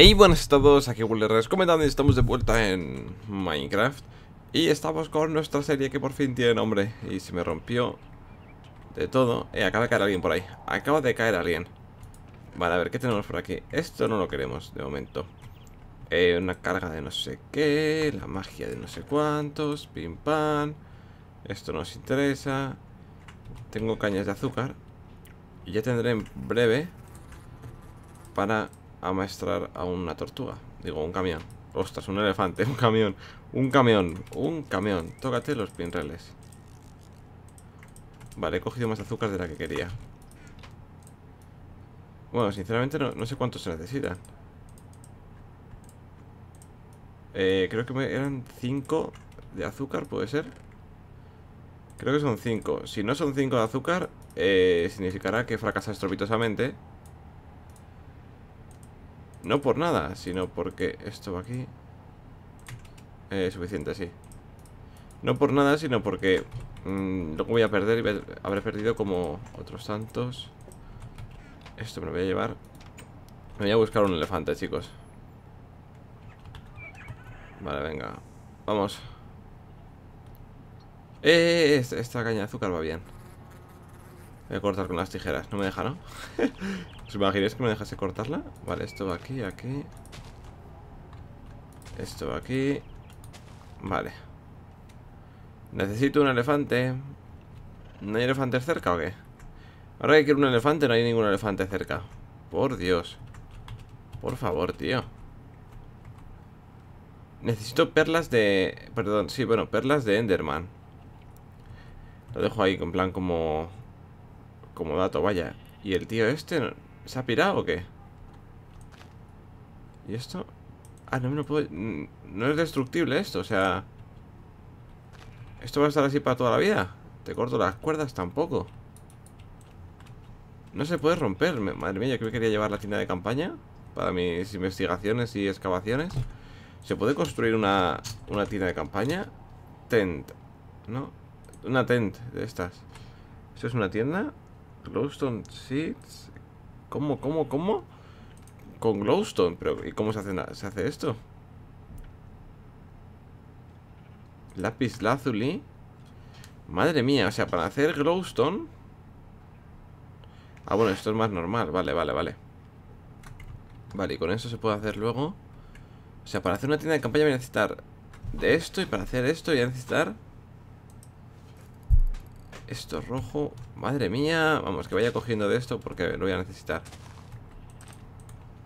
Hey, buenas a todos, aquí Willerres comentando estamos de vuelta en Minecraft Y estamos con nuestra serie que por fin tiene nombre Y se me rompió de todo Eh, acaba de caer alguien por ahí Acaba de caer alguien Vale, a ver, ¿qué tenemos por aquí? Esto no lo queremos de momento eh, Una carga de no sé qué La magia de no sé cuántos Pim pam Esto nos interesa Tengo cañas de azúcar Y ya tendré en breve Para amaestrar a una tortuga. Digo, un camión. Ostras, un elefante, un camión, un camión, un camión. Tócate los pinreles. Vale, he cogido más azúcar de la que quería. Bueno, sinceramente no, sé cuántos se necesitan. Eh, creo que me, eran 5 de azúcar, ¿puede ser? Creo que son 5. Si no son 5 de azúcar, eh, significará que fracasas estropitosamente no por nada, sino porque esto va aquí. es suficiente, sí. No por nada, sino porque mm, Lo voy a perder y habré perdido como otros tantos. Esto me lo voy a llevar. Me voy a buscar un elefante, chicos. Vale, venga. Vamos. Eh, eh, eh esta, esta caña de azúcar va bien. Voy a cortar con las tijeras. No me deja, ¿no? ¿Os imagináis que me dejase cortarla? Vale, esto va aquí, aquí. Esto va aquí. Vale. Necesito un elefante. ¿No hay elefantes cerca o qué? Ahora que quiero un elefante, no hay ningún elefante cerca. Por Dios. Por favor, tío. Necesito perlas de... Perdón, sí, bueno, perlas de Enderman. Lo dejo ahí, en plan como... Como dato, vaya. Y el tío este... ¿Se ha pirado o qué? ¿Y esto? Ah, no me lo puedo... No es destructible esto, o sea... ¿Esto va a estar así para toda la vida? Te corto las cuerdas tampoco No se puede romper Madre mía, yo quería llevar la tienda de campaña Para mis investigaciones y excavaciones ¿Se puede construir una, una tienda de campaña? Tent ¿No? Una tent de estas ¿Esto es una tienda? Glowstone Seeds ¿Cómo, cómo, cómo? Con glowstone, pero ¿y cómo se hace, se hace esto? Lápiz lazuli Madre mía, o sea, para hacer glowstone Ah, bueno, esto es más normal Vale, vale, vale Vale, y con eso se puede hacer luego O sea, para hacer una tienda de campaña voy a necesitar De esto, y para hacer esto voy a necesitar esto es rojo. Madre mía. Vamos, que vaya cogiendo de esto porque lo voy a necesitar.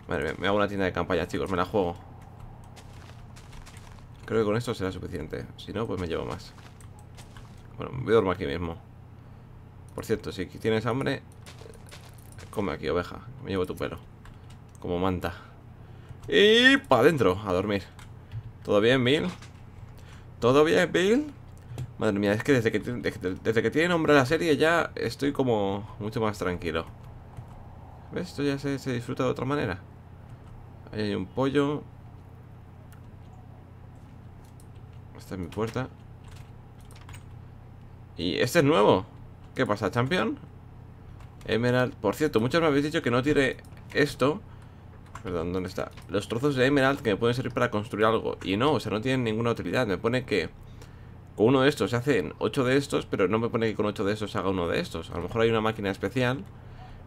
Madre me hago una tienda de campaña, chicos. Me la juego. Creo que con esto será suficiente. Si no, pues me llevo más. Bueno, me duermo aquí mismo. Por cierto, si tienes hambre, come aquí, oveja. Me llevo tu pelo. Como manta. Y para adentro, a dormir. ¿Todo bien, Bill? ¿Todo bien, Bill? Madre mía, es que desde que, desde, que tiene nombre la serie ya estoy como mucho más tranquilo. ¿Ves? Esto ya se, se disfruta de otra manera. Ahí hay un pollo. Esta es mi puerta. Y este es nuevo. ¿Qué pasa, champion? Emerald. Por cierto, muchos me habéis dicho que no tiene esto. Perdón, ¿dónde está? Los trozos de Emerald que me pueden servir para construir algo. Y no, o sea, no tienen ninguna utilidad. Me pone que con uno de estos se hacen 8 de estos, pero no me pone que con 8 de estos se haga uno de estos. A lo mejor hay una máquina especial,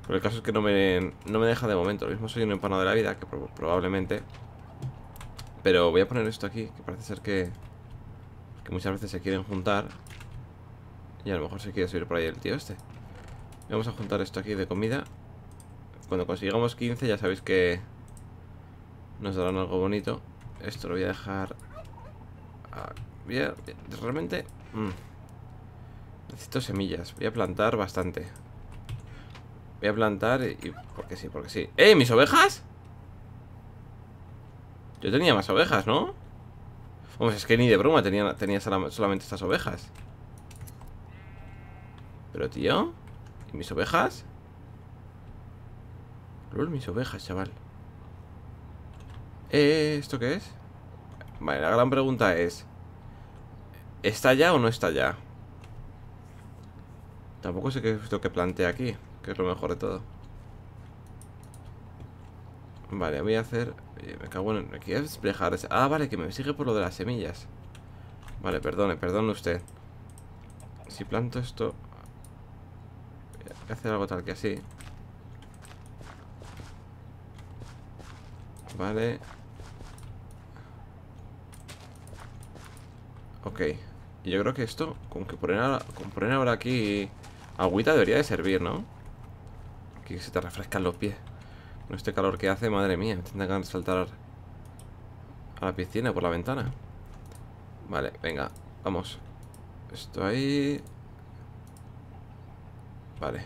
pero el caso es que no me, no me deja de momento. Lo mismo soy un empano de la vida, que probablemente... Pero voy a poner esto aquí, que parece ser que, que muchas veces se quieren juntar. Y a lo mejor se quiere subir por ahí el tío este. Vamos a juntar esto aquí de comida. Cuando consigamos 15 ya sabéis que nos darán algo bonito. Esto lo voy a dejar aquí Voy a... Realmente... Mm, necesito semillas. Voy a plantar bastante. Voy a plantar y... porque sí, porque sí. ¡Eh, mis ovejas! Yo tenía más ovejas, ¿no? Vamos, es que ni de broma tenía, tenía solamente estas ovejas. Pero, tío... ¿Y mis ovejas? Lol, mis ovejas, chaval. Eh, ¿esto qué es? Vale, la gran pregunta es... ¿Está ya o no está ya? Tampoco sé qué es lo que plantea aquí Que es lo mejor de todo Vale, voy a hacer... Eh, me cago en... ¿Me Ah, vale, que me sigue por lo de las semillas Vale, perdone, perdone usted Si planto esto Voy hacer algo tal que así Vale Ok yo creo que esto, con que poner, ahora aquí agüita debería de servir, ¿no? Que se te refrescan los pies. Con este calor que hace, madre mía, me tendrán que saltar a la piscina por la ventana. Vale, venga, vamos. Esto ahí... Vale.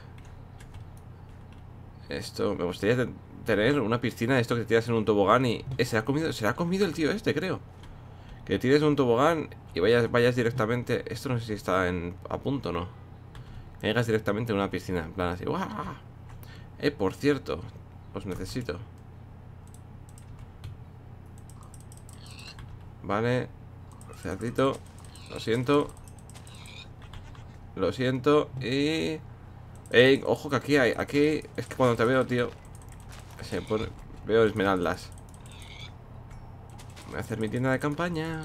Esto, me gustaría tener una piscina de esto que te tiras en un tobogán y... Eh, se, ha comido, se ha comido el tío este, creo que tires un tobogán y vayas, vayas directamente... Esto no sé si está en, a punto no. Que llegas directamente a una piscina, en plan así. Eh, por cierto, os necesito. Vale. Cerdito. Lo siento. Lo siento. Y... Ey, eh, ojo que aquí hay. Aquí es que cuando te veo, tío. Se pone... Veo esmeraldas. Voy a hacer mi tienda de campaña.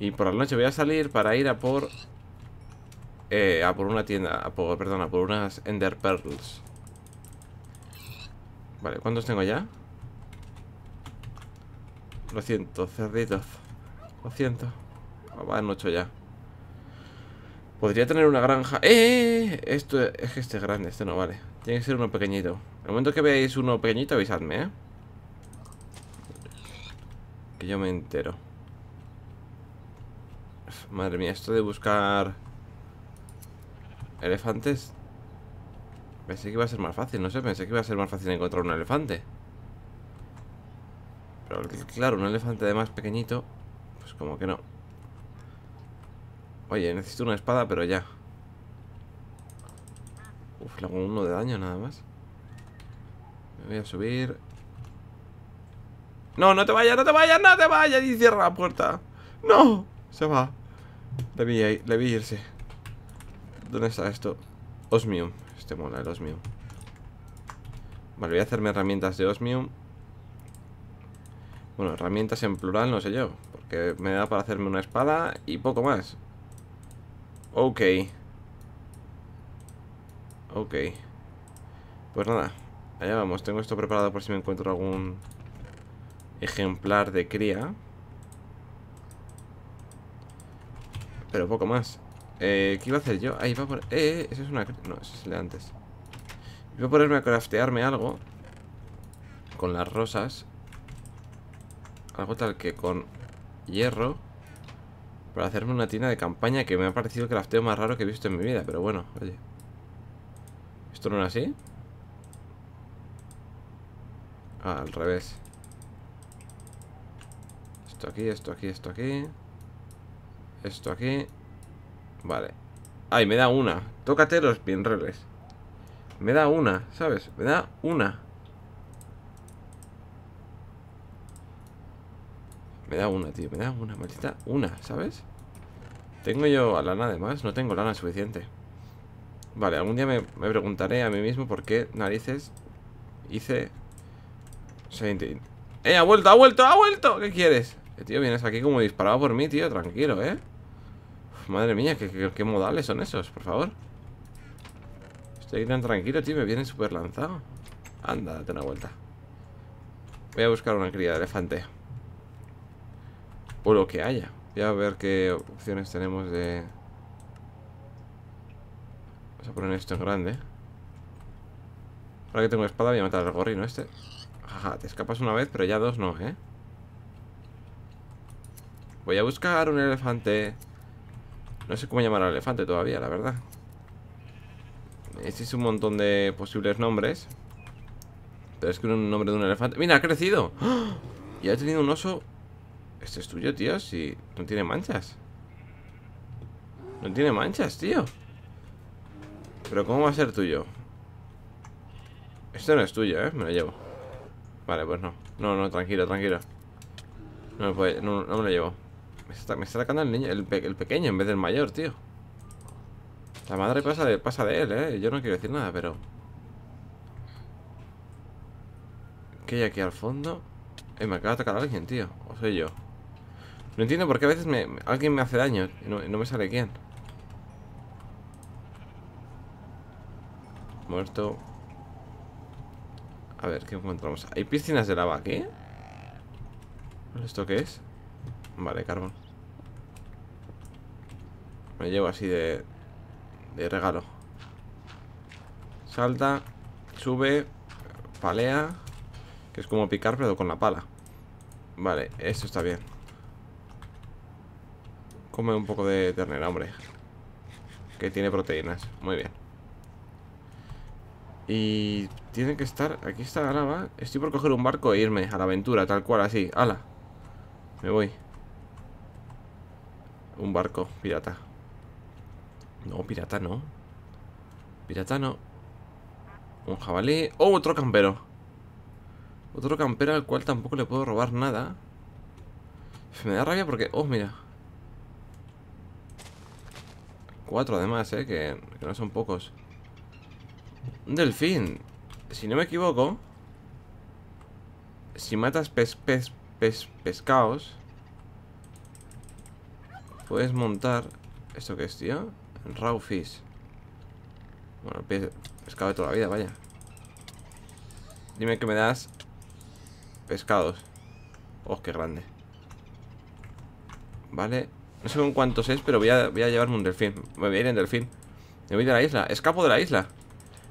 Y por la noche voy a salir para ir a por... Eh, a por una tienda, a por, perdón, a por unas Ender Pearls. Vale, ¿cuántos tengo ya? Lo cerditos. Lo siento. Ah, van ya. Podría tener una granja. ¡Eh! eh, eh Esto es este grande, este no vale. Tiene que ser uno pequeñito. En El momento que veáis uno pequeñito, avisadme, ¿eh? Que yo me entero. Madre mía, esto de buscar... Elefantes... Pensé que iba a ser más fácil, no sé, pensé que iba a ser más fácil encontrar un elefante. Pero claro, un elefante de más pequeñito, pues como que no. Oye, necesito una espada, pero ya. Uf, le hago uno de daño nada más. Me voy a subir. No, no te vayas, no te vayas, no te vayas Y cierra la puerta No, se va Le vi, ahí, irse ¿Dónde está esto? Osmium, este mola el Osmium Vale, voy a hacerme herramientas de Osmium Bueno, herramientas en plural no sé yo Porque me da para hacerme una espada Y poco más Ok Ok Pues nada Allá vamos, tengo esto preparado por si me encuentro algún ejemplar de cría. Pero poco más. Eh, ¿Qué iba a hacer yo? Ahí va a poner... Eh, eh es una... No, es el de antes. Voy a ponerme a craftearme algo. Con las rosas. Algo tal que con hierro. Para hacerme una tina de campaña que me ha parecido el crafteo más raro que he visto en mi vida. Pero bueno, oye. ¿Esto no era así? Ah, al revés. Esto aquí, esto aquí, esto aquí. Esto aquí. Vale. Ay, me da una. Tócate los pinreles. Me da una, ¿sabes? Me da una. Me da una, tío. Me da una, maldita una, ¿sabes? Tengo yo a lana además. No tengo lana suficiente. Vale, algún día me, preguntaré a mí mismo por qué narices hice... 17. ¡Eh, ha vuelto, ha vuelto, ha vuelto! ¿Qué quieres? Eh, tío, vienes aquí como disparado por mí, tío Tranquilo, ¿eh? madre mía, ¿qué, modales son esos, por favor Estoy tan tranquilo, tío Me viene súper lanzado Anda, date una vuelta Voy a buscar una cría de elefante O lo que haya Voy a ver qué opciones tenemos de... Vamos a poner esto en grande Ahora que tengo espada voy a matar al no este Jaja, te escapas una vez, pero ya dos no, ¿eh? Voy a buscar un elefante No sé cómo llamar al elefante todavía, la verdad Existe es un montón de posibles nombres Pero es que un nombre de un elefante ¡Mira, ha crecido! ¡Ah! Y ha tenido un oso Este es tuyo, tío, si no tiene manchas No tiene manchas, tío Pero ¿cómo va a ser tuyo? Este no es tuyo, ¿eh? Me lo llevo Vale, pues no No, no, tranquilo, tranquilo no me lo llevo me está, atacando el niño, el, pequeño en vez del mayor, tío. La madre pasa de, pasa de él, ¿eh? Yo no quiero decir nada, pero... ¿Qué hay aquí al fondo? Eh, me acaba de atacar alguien, tío. O soy yo. No entiendo por qué a veces alguien me hace daño y no, me sale quién. Muerto. A ver, ¿qué encontramos? ¿Hay piscinas de lava aquí? ¿Esto qué es? Vale, carbón. Me llevo así de, de regalo. Salta, sube, palea. Que es como picar, pero con la pala. Vale, esto está bien. Come un poco de ternera, hombre. Que tiene proteínas. Muy bien. Y tiene que estar... Aquí está, la lava Estoy por coger un barco e irme a la aventura, tal cual, así. ¡Hala! Me voy. Un barco, pirata. No, pirata no. Pirata no. Un jabalí. ¡Oh, otro campero! Otro campero al cual tampoco le puedo robar nada. Me da rabia porque... ¡Oh, mira! Cuatro además, ¿eh? Que, no son pocos. Un delfín. Si no me equivoco... Si matas pes, pes, pes pescados... Puedes montar... ¿Esto qué es, tío? Raw fish. Bueno, el pescado de toda la vida, vaya. Dime que me das pescados. Oh, qué grande. Vale. No sé con cuántos es, pero voy a, a llevarme un delfín. Me voy a ir en delfín. Me voy de la isla. Escapo de la isla.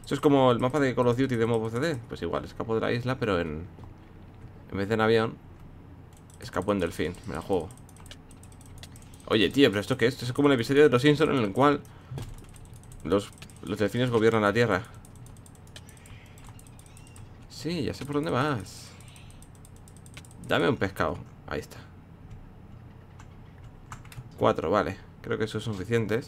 Eso es como el mapa de Call of Duty de modo CD. Pues igual, escapo de la isla, pero en... En vez de en avión, escapo en delfín. Me la juego. Oye, tío, pero esto que es, esto es como un episodio de Los Simpsons en el cual los, los delfines gobiernan la Tierra. Sí, ya sé por dónde vas. Dame un pescado. Ahí está. Cuatro, vale. Creo que eso es suficiente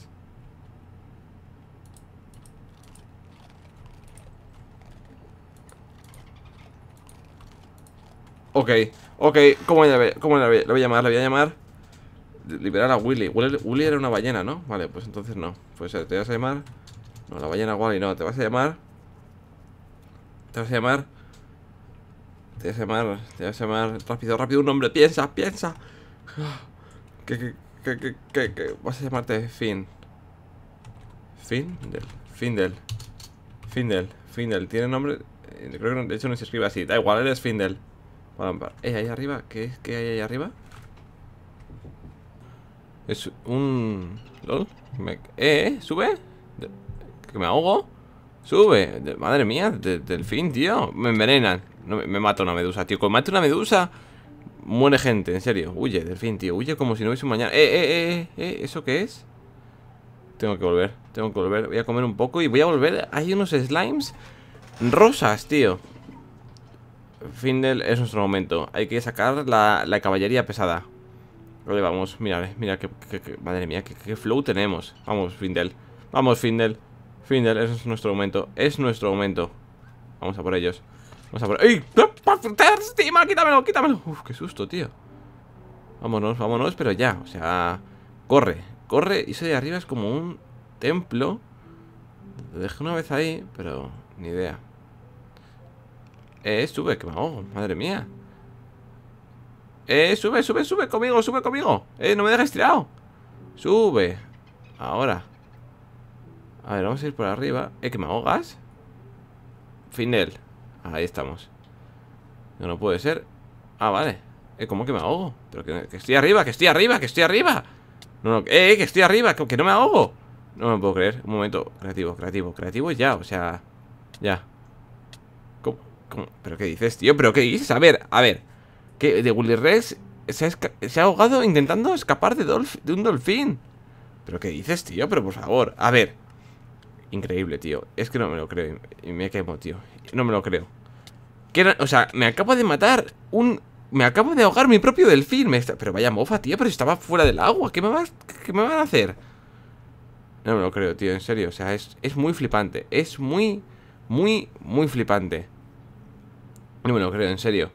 Ok, ok, ¿cómo le voy, cómo voy, a llamar? La voy a llamar liberar a Willy. Willy. era una ballena, ¿no? Vale, pues entonces no. Pues eh, te vas a llamar... No, la ballena Wally no. Te vas a llamar... Te vas a llamar... Te vas a llamar... Te vas a llamar... Rápido, rápido, un nombre. Piensa, piensa. ¿Qué, qué, qué, qué vas a llamarte Finn. Findel. Findel. Findel. Findel. Tiene nombre... Eh, creo que de hecho no se escribe así. Da igual, eres Findel. ¿eh, ahí arriba? ¿Qué, ¿Qué hay ahí arriba? Es un... ¿Lol? ¿Eh? ¿Sube? ¿Que me ahogo? ¡Sube! Madre mía, delfín, tío Me envenenan me... mata una medusa, tío Cuando mata una medusa Muere gente, en serio Huye, delfín, tío Huye como si no hubiese un mañana eh, ¡Eh, eh, eh! eh! eso qué es? Tengo que volver, tengo que volver Voy a comer un poco y voy a volver Hay unos slimes rosas, tío Findel es nuestro momento Hay que sacar la, la caballería pesada Vale, vamos, mira, mira que, Madre mía, qué flow tenemos Vamos, Findel, vamos Findel Findel, es nuestro momento, es nuestro momento Vamos a por ellos Vamos a por... ¡Ey! ¡Estima! ¡Quítamelo! ¡Quítamelo! Uf, qué susto, tío Vámonos, vámonos, pero ya, o sea Corre, corre Y eso de arriba es como un templo Lo dejé una vez ahí, pero ni idea Eh, estuve, que me madre mía eh, sube, sube, sube conmigo, sube conmigo. Eh, no me dejes tirado. Sube. Ahora. A ver, vamos a ir por arriba. Eh, que me ahogas. Finel. Ahí estamos. No, no puede ser. Ah, vale. Eh, ¿cómo que me ahogo? Pero que, estoy arriba, que estoy arriba, que estoy arriba. eh, que estoy arriba, que, no me ahogo. No me puedo creer. Un momento. Creativo, creativo, creativo ya, o sea. Ya. ¿Cómo? ¿Pero qué dices, tío? ¿Pero qué dices? A ver, a ver que de Willy Res se ha, ahogado intentando escapar de, de un dolfín. ¿Pero qué dices, tío? Pero por favor, a ver. Increíble, tío. Es que no me lo creo. me quemo, tío. No me lo creo. Que o sea, me acabo de matar un... Me acabo de ahogar mi propio delfín. pero vaya mofa, tío. Pero estaba fuera del agua. ¿Qué me, vas, ¿Qué me van a hacer? No me lo creo, tío. En serio. O sea, es, es muy flipante. Es muy, muy, muy flipante. No me lo creo, en serio.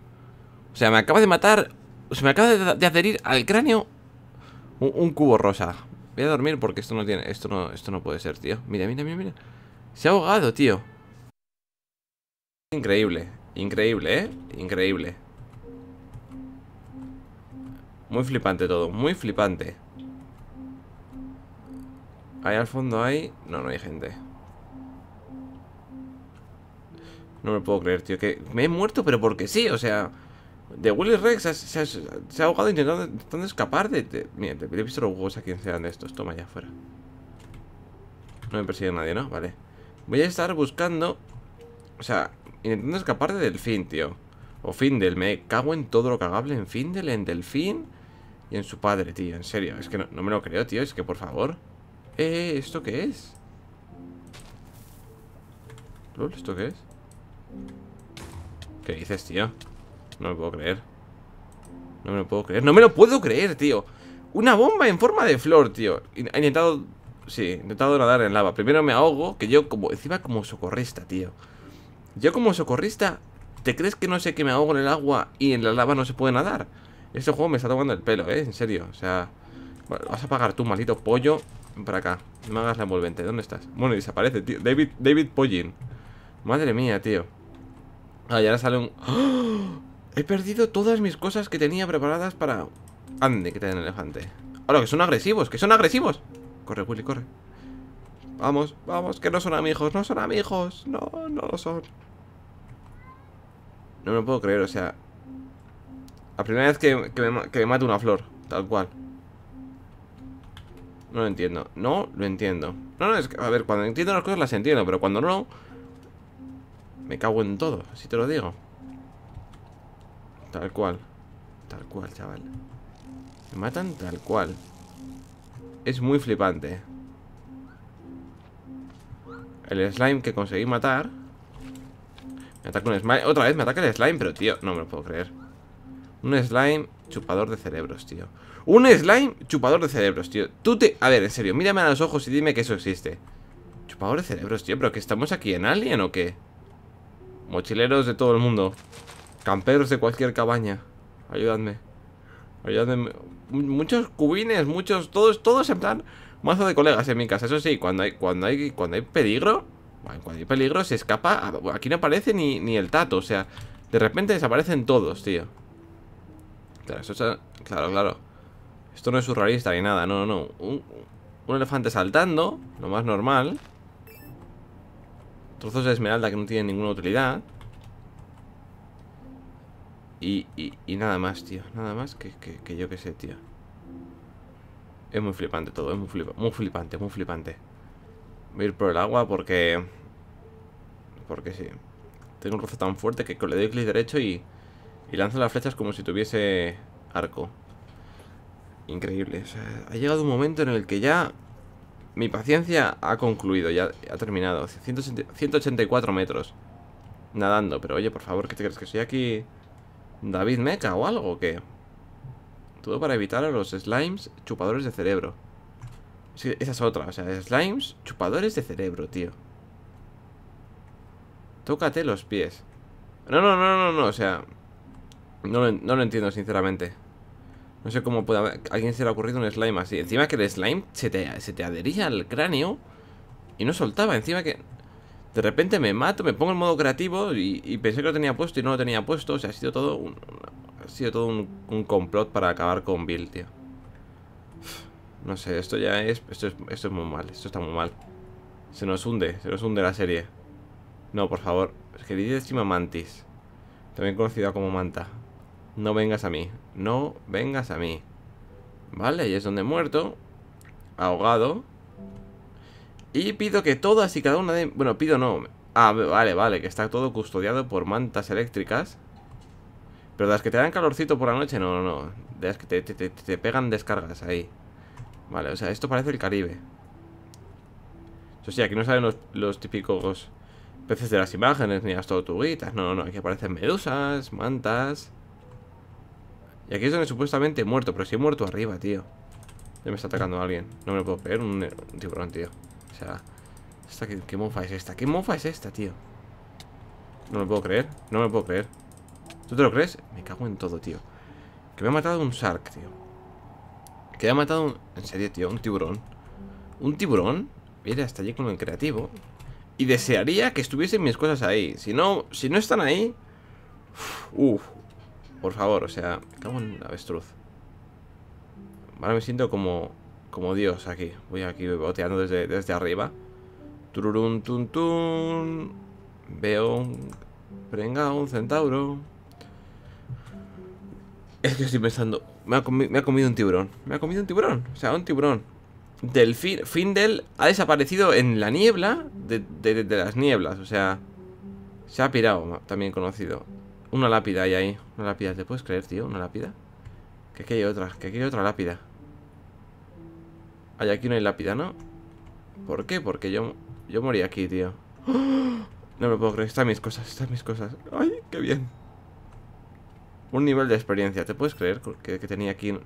O sea, me acaba de matar... Se me acaba de, adherir al cráneo un, cubo rosa. Voy a dormir porque esto no tiene... Esto no, esto no puede ser, tío. Mira, mira, mira, mira. Se ha ahogado, tío. Increíble. Increíble, ¿eh? Increíble. Muy flipante todo. Muy flipante. Ahí al fondo hay... No, no hay gente. No me puedo creer, tío. Que me he muerto, pero porque sí, o sea... De Willy Rex se, ha ahogado intentando, escapar de... Mira, te, he visto los huevos a quien sean de estos. Toma, ya fuera. No me persigue nadie, ¿no? Vale. Voy a estar buscando... O sea, intentando escapar de Delfín, tío. O Findel. Me cago en todo lo cagable en Findel, en Delfín y en su padre, tío. En serio. Es que no, me lo creo, tío. Es que, por favor. Eh, ¿esto qué es? ¿Lol, ¿esto qué es? ¿Qué dices, tío? No me lo puedo creer No me lo puedo creer, no me lo puedo creer, tío Una bomba en forma de flor, tío He intentado, sí, he intentado nadar en lava Primero me ahogo, que yo como Encima como socorrista, tío Yo como socorrista, ¿te crees que no sé que me ahogo en el agua Y en la lava no se puede nadar? Este juego me está tomando el pelo, eh, en serio O sea, vas a pagar tú, maldito pollo para acá, no me hagas la envolvente ¿Dónde estás? Bueno, desaparece, tío David, David Pollin Madre mía, tío Ah, y ahora sale un... ¡Oh! He perdido todas mis cosas que tenía preparadas para... Ande, que tiene el elefante. Ahora, que son agresivos, que son agresivos. Corre, Willy, corre. Vamos, vamos, que no son amigos, no son amigos. No, no lo son. No me lo puedo creer, o sea... La primera vez que, me, que una flor, tal cual. No lo entiendo. No lo entiendo. No, no, es que, a ver, cuando entiendo las cosas las entiendo, pero cuando no... Me cago en todo, si te lo digo. Tal cual. Tal cual, chaval. Me matan tal cual. Es muy flipante. El slime que conseguí matar. Me ataca un slime. Otra vez me ataca el slime, pero tío, no me lo puedo creer. Un slime chupador de cerebros, tío. Un slime chupador de cerebros, tío. Tú te... A ver, en serio, mírame a los ojos y dime que eso existe. Chupador de cerebros, tío. ¿Pero que estamos aquí en Alien o qué? Mochileros de todo el mundo. Camperos de cualquier cabaña. Ayúdame. Ayúdame. Muchos cubines, muchos. Todos, todos en plan. Mazo de colegas en mi casa. Eso sí, cuando hay, cuando hay, cuando hay peligro. Cuando hay peligro se escapa. Aquí no aparece ni, ni el tato. O sea, de repente desaparecen todos, tío. Claro, Claro, Esto no es surrealista ni nada. No, no, no. Un, un elefante saltando. Lo más normal. Trozos de esmeralda que no tienen ninguna utilidad. Y, nada más, tío. Nada más que, yo que yo sé, tío. Es muy flipante todo, es muy, flipa, muy flipante, muy flipante. Voy a ir por el agua porque... Porque sí. Tengo un rozo tan fuerte que le doy clic derecho y, y lanzo las flechas como si tuviese arco. Increíble. ha llegado un momento en el que ya mi paciencia ha concluido, ya ha terminado. 184 metros. Nadando, pero oye, por favor, ¿qué te crees? Que soy aquí David Mecha o algo, que Todo para evitar a los slimes chupadores de cerebro. Sí, esa es otra, o sea, slimes chupadores de cerebro, tío. Tócate los pies. No, no, no, no, no, o sea... No lo, entiendo, sinceramente. No sé cómo puede haber, alguien se le ha ocurrido un slime así. Encima que el slime se se te adhería al cráneo y no soltaba. Encima que... De repente me mato, me pongo en modo creativo y, pensé que lo tenía puesto y no lo tenía puesto. O sea, ha sido todo un, ha sido todo un, complot para acabar con Bill, tío. No sé, esto ya es esto, es... muy mal, esto está muy mal. Se nos hunde, se nos hunde la serie. No, por favor. Es que dice encima Mantis. También conocida como Manta. No vengas a mí. No vengas a mí. Vale, ahí es donde he muerto. Ahogado. Y pido que todas y cada una de... Bueno, pido no. Ah, vale, vale, que está todo custodiado por mantas eléctricas. Pero las que te dan calorcito por la noche, no, no, no. De las que te, pegan descargas ahí. Vale, o sea, esto parece el Caribe. Eso sí, aquí no salen los, típicos peces de las imágenes ni las tortuguitas. No, no, no. Aquí aparecen medusas, mantas. Y aquí es donde supuestamente he muerto, pero sí he muerto arriba, tío. Ya me está atacando alguien. No me lo puedo pegar un tiburón, tío. O sea, ¿qué, mofa es esta? ¿Qué mofa es esta, tío? No me puedo creer, no me puedo creer ¿Tú te lo crees? Me cago en todo, tío Que me ha matado un shark, tío Que me ha matado un... En serio, tío, un tiburón Un tiburón Viene hasta allí con el creativo Y desearía que estuviesen mis cosas ahí Si no, si no están ahí Uff Por favor, o sea, me cago en la avestruz Ahora me siento como como Dios aquí. Voy aquí boteando desde, desde arriba. Trurun tun Veo un prenga, un centauro. Es que estoy pensando. Me ha, comido, un tiburón. Me ha comido un tiburón. O sea, un tiburón. Delfín, Findel ha desaparecido en la niebla de, las nieblas. O sea, se ha pirado, también conocido. Una lápida hay ahí. Una lápida, ¿te puedes creer, tío? Una lápida. Que aquí hay otra, que aquí hay otra lápida. Ay, aquí no hay lápida, ¿no? ¿Por qué? Porque yo, yo morí aquí, tío. No me puedo creer. Están mis cosas, están mis cosas. ¡Ay, qué bien! Un nivel de experiencia. ¿Te puedes creer que, tenía aquí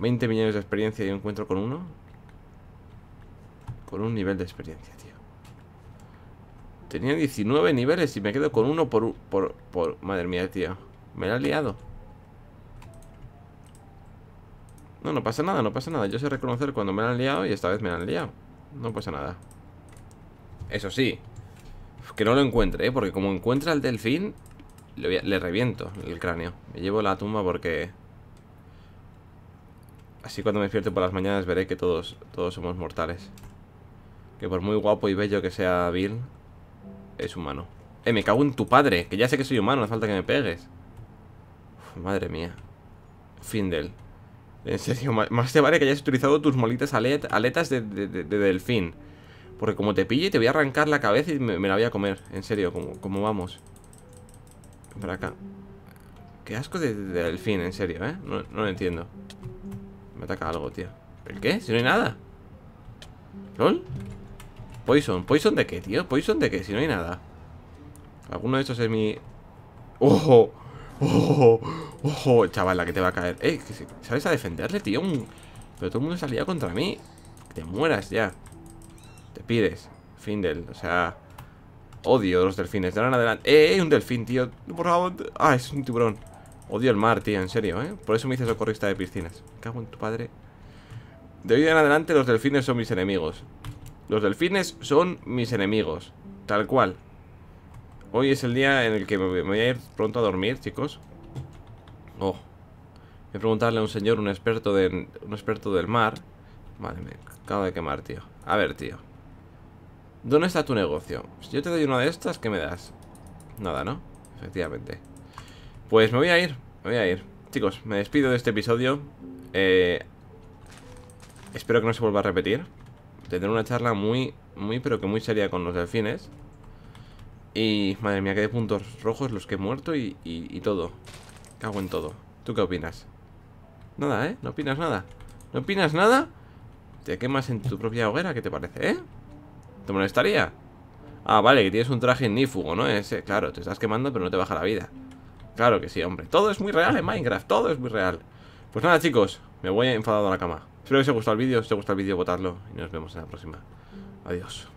20 millones de experiencia y encuentro con uno? Con un nivel de experiencia, tío. Tenía 19 niveles y me quedo con uno por... por, por madre mía, tío. Me la he liado. No, no pasa nada, no pasa nada. Yo sé reconocer cuando me han liado y esta vez me la han liado. No pasa nada. Eso sí. Que no lo encuentre, ¿eh? Porque como encuentra al delfín, le, reviento el cráneo. Me llevo la tumba porque... Así cuando me despierto por las mañanas veré que todos, todos somos mortales. Que por muy guapo y bello que sea Bill, es humano. Eh, me cago en tu padre, que ya sé que soy humano, no falta que me pegues. madre mía. Fin de él. En serio, más te vale que hayas utilizado tus molitas aletas de, delfín. Porque como te pille, te voy a arrancar la cabeza y me, la voy a comer. En serio, como, vamos. Para acá. Qué asco de, delfín, en serio, ¿eh? No, lo entiendo. Me ataca algo, tío. ¿El qué? Si no hay nada. ¿Lol? Poison. ¿Poison de qué, tío? ¿Poison de qué? Si no hay nada. Alguno de estos es mi... ¡Ojo! Ojo, oh, ojo, oh, oh, Chaval, la que te va a caer. ¡Eh! ¿Sabes a defenderle, tío? Pero todo el mundo salía contra mí. Te mueras ya. Te pides. Findel, o sea. Odio los delfines. De ahora en adelante. Eh, ¡Eh! un delfín, tío! Por favor. ¡Ah! Es un tiburón. Odio el mar, tío, en serio, ¿eh? Por eso me hice socorrista de piscinas. cago en tu padre. De hoy en adelante los delfines son mis enemigos. Los delfines son mis enemigos. Tal cual. Hoy es el día en el que me voy a ir pronto a dormir, chicos. Oh. Voy a preguntarle a un señor, un experto, de, un experto del mar. Vale, me acabo de quemar, tío. A ver, tío. ¿Dónde está tu negocio? Si pues yo te doy una de estas, ¿qué me das? Nada, ¿no? Efectivamente. Pues me voy a ir, me voy a ir. Chicos, me despido de este episodio. Eh, espero que no se vuelva a repetir. Tendré una charla muy, muy, pero que muy seria con los delfines. Y madre mía, que de puntos rojos los que he muerto y, todo. Cago en todo. ¿Tú qué opinas? Nada, ¿eh? ¿No opinas nada? ¿No opinas nada? Te quemas en tu propia hoguera, ¿qué te parece, eh? ¿Te molestaría? Ah, vale, que tienes un traje nífugo, ¿no? Ese, claro, te estás quemando pero no te baja la vida Claro que sí, hombre Todo es muy real en Minecraft, todo es muy real Pues nada, chicos, me voy enfadado a la cama Espero que os haya gustado el vídeo, si os ha gustado el vídeo, votarlo Y nos vemos en la próxima Adiós